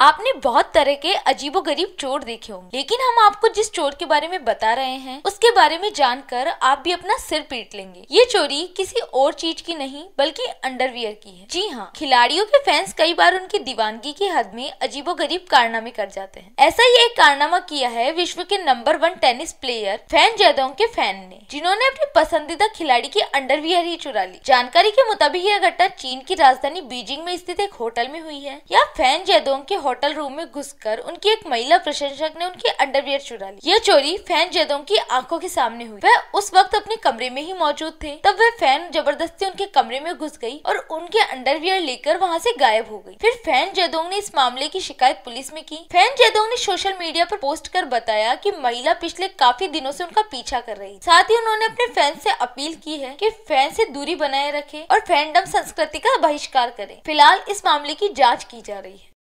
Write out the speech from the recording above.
आपने बहुत तरह के अजीबो गरीब चोर देखे होंगे लेकिन हम आपको जिस चोर के बारे में बता रहे हैं उसके बारे में जानकर आप भी अपना सिर पीट लेंगे ये चोरी किसी और चीज की नहीं बल्कि अंडरवियर की है जी हाँ खिलाड़ियों के फैंस कई बार उनकी दीवानगी की हद में अजीबो गरीब कारनामे कर जाते हैं ऐसा ही एक कारनामा किया है विश्व के number one tennis player Fan Zhendong के फैन ने जिन्होंने अपने पसंदीदा खिलाड़ी की अंडरवियर ही चुरा ली जानकारी के मुताबिक यह घटना चीन की राजधानी बीजिंग में स्थित एक होटल में हुई है या फैन जैदोंग के होटल रूम में घुसकर उनकी एक महिला प्रशंसक ने उनकी अंडरवियर चुरा ली यह चोरी फैन जैदों की आंखों के सामने हुई वह उस वक्त अपने कमरे में ही मौजूद थे तब वह फैन जबरदस्ती उनके कमरे में घुस गई और उनके अंडरवियर लेकर वहाँ से गायब हो गई फिर फैन जैदोंग ने इस मामले की शिकायत पुलिस में की फैन जैदोंग ने सोशल मीडिया पर पोस्ट कर बताया कि महिला पिछले काफी दिनों से उनका पीछा कर रही साथ ही उन्होंने अपने फैंस से अपील की है कि फैन से दूरी बनाए रखें और फैंडम संस्कृति का बहिष्कार करें फिलहाल इस मामले की जांच की जा रही है